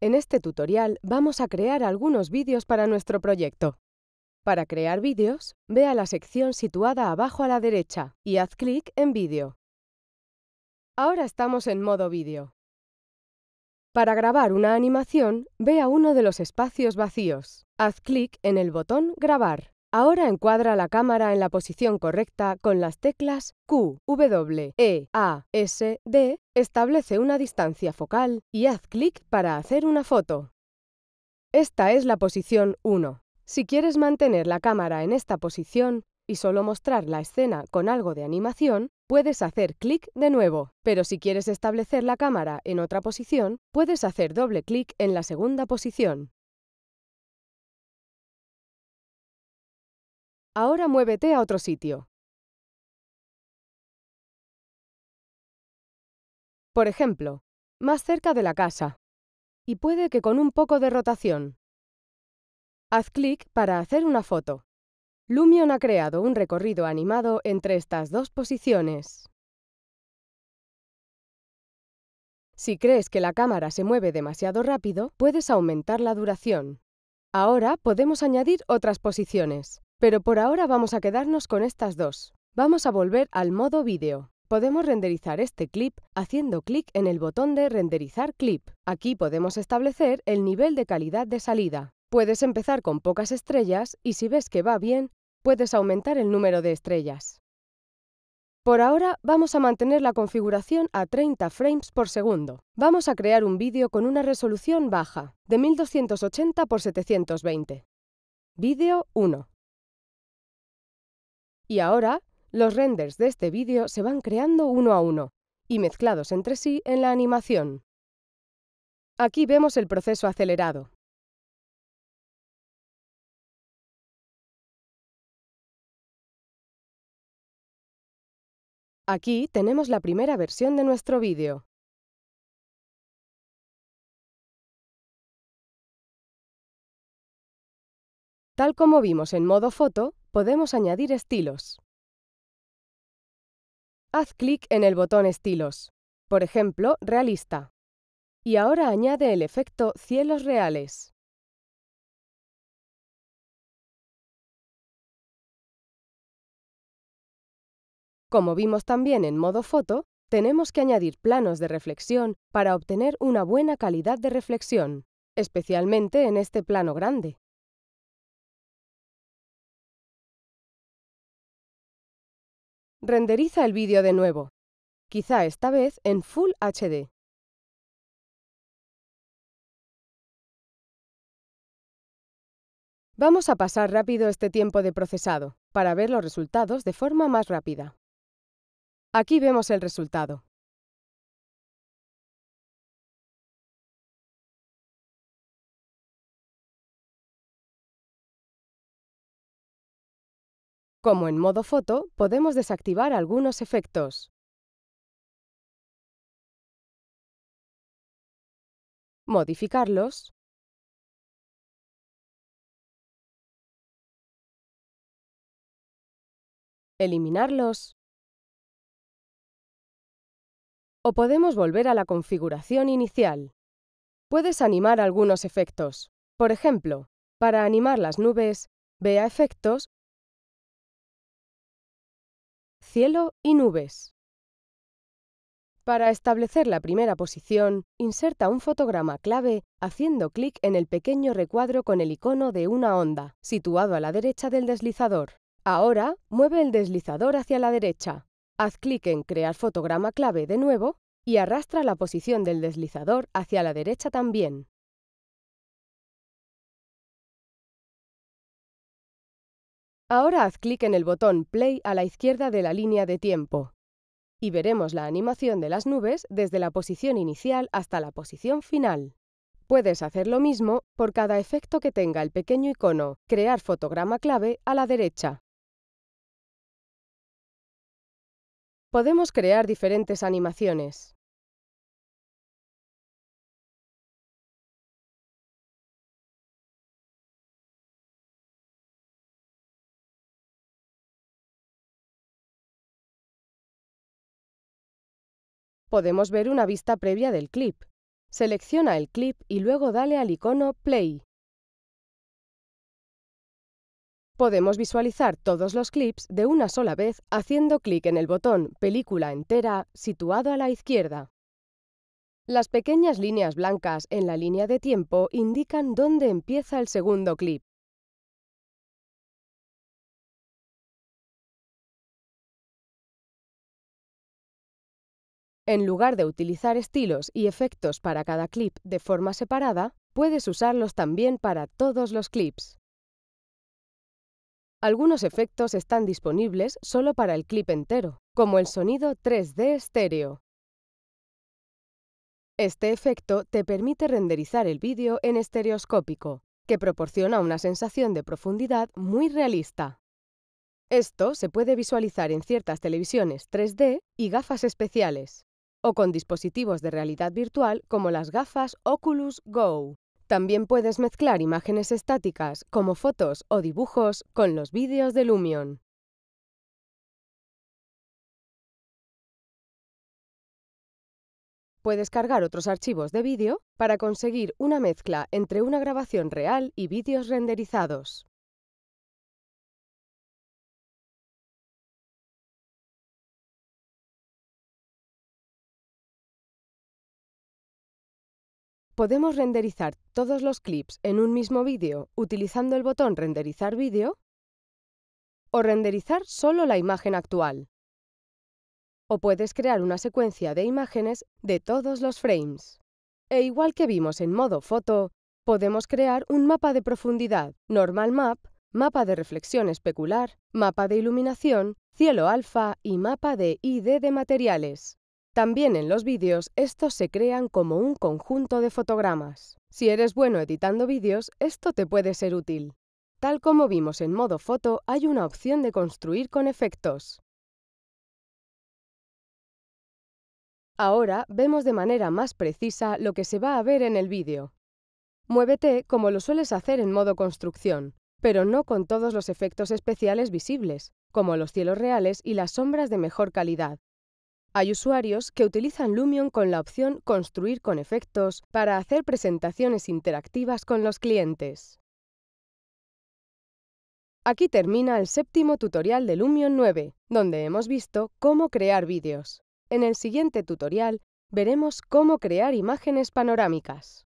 En este tutorial vamos a crear algunos vídeos para nuestro proyecto. Para crear vídeos, ve a la sección situada abajo a la derecha y haz clic en Vídeo. Ahora estamos en modo vídeo. Para grabar una animación, ve a uno de los espacios vacíos. Haz clic en el botón Grabar. Ahora encuadra la cámara en la posición correcta con las teclas Q, W, E, A, S, D, establece una distancia focal y haz clic para hacer una foto. Esta es la posición 1. Si quieres mantener la cámara en esta posición y solo mostrar la escena con algo de animación, puedes hacer clic de nuevo. Pero si quieres establecer la cámara en otra posición, puedes hacer doble clic en la segunda posición. Ahora muévete a otro sitio. Por ejemplo, más cerca de la casa. Y puede que con un poco de rotación. Haz clic para hacer una foto. Lumion ha creado un recorrido animado entre estas dos posiciones. Si crees que la cámara se mueve demasiado rápido, puedes aumentar la duración. Ahora podemos añadir otras posiciones. Pero por ahora vamos a quedarnos con estas dos. Vamos a volver al modo vídeo. Podemos renderizar este clip haciendo clic en el botón de Renderizar clip. Aquí podemos establecer el nivel de calidad de salida. Puedes empezar con pocas estrellas y si ves que va bien, puedes aumentar el número de estrellas. Por ahora vamos a mantener la configuración a 30 frames por segundo. Vamos a crear un vídeo con una resolución baja, de 1280 x 720. Vídeo 1. Y ahora, los renders de este vídeo se van creando uno a uno y mezclados entre sí en la animación. Aquí vemos el proceso acelerado, Aquí tenemos la primera versión de nuestro vídeo. Tal como vimos en modo foto, podemos añadir estilos. Haz clic en el botón Estilos, por ejemplo, Realista, y ahora añade el efecto Cielos reales. Como vimos también en modo foto, tenemos que añadir planos de reflexión para obtener una buena calidad de reflexión, especialmente en este plano grande. renderiza el vídeo de nuevo, quizá esta vez en Full HD. Vamos a pasar rápido este tiempo de procesado para ver los resultados de forma más rápida. Aquí vemos el resultado. Como en modo foto, podemos desactivar algunos efectos. Modificarlos. Eliminarlos. O podemos volver a la configuración inicial. Puedes animar algunos efectos. Por ejemplo, para animar las nubes, ve a Efectos cielo y nubes. Para establecer la primera posición, inserta un fotograma clave haciendo clic en el pequeño recuadro con el icono de una onda, situado a la derecha del deslizador. Ahora, mueve el deslizador hacia la derecha. Haz clic en Crear fotograma clave de nuevo y arrastra la posición del deslizador hacia la derecha también. Ahora haz clic en el botón Play a la izquierda de la línea de tiempo y veremos la animación de las nubes desde la posición inicial hasta la posición final. Puedes hacer lo mismo por cada efecto que tenga el pequeño icono Crear fotograma clave a la derecha. Podemos crear diferentes animaciones. podemos ver una vista previa del clip. Selecciona el clip y luego dale al icono Play. Podemos visualizar todos los clips de una sola vez haciendo clic en el botón Película entera situado a la izquierda. Las pequeñas líneas blancas en la línea de tiempo indican dónde empieza el segundo clip. En lugar de utilizar estilos y efectos para cada clip de forma separada, puedes usarlos también para todos los clips. Algunos efectos están disponibles solo para el clip entero, como el sonido 3D estéreo. Este efecto te permite renderizar el vídeo en estereoscópico, que proporciona una sensación de profundidad muy realista. Esto se puede visualizar en ciertas televisiones 3D y gafas especiales o con dispositivos de realidad virtual como las gafas Oculus Go. También puedes mezclar imágenes estáticas como fotos o dibujos con los vídeos de Lumion. Puedes cargar otros archivos de vídeo para conseguir una mezcla entre una grabación real y vídeos renderizados. podemos renderizar todos los clips en un mismo vídeo utilizando el botón Renderizar vídeo o renderizar solo la imagen actual. O puedes crear una secuencia de imágenes de todos los frames. E igual que vimos en modo foto, podemos crear un mapa de profundidad, normal map, mapa de reflexión especular, mapa de iluminación, cielo alfa y mapa de ID de materiales. También en los vídeos, estos se crean como un conjunto de fotogramas. Si eres bueno editando vídeos, esto te puede ser útil. Tal como vimos en modo foto, hay una opción de construir con efectos. Ahora vemos de manera más precisa lo que se va a ver en el vídeo. Muévete como lo sueles hacer en modo construcción, pero no con todos los efectos especiales visibles, como los cielos reales y las sombras de mejor calidad. Hay usuarios que utilizan Lumion con la opción Construir con efectos para hacer presentaciones interactivas con los clientes. Aquí termina el séptimo tutorial de Lumion 9, donde hemos visto cómo crear vídeos. En el siguiente tutorial veremos cómo crear imágenes panorámicas.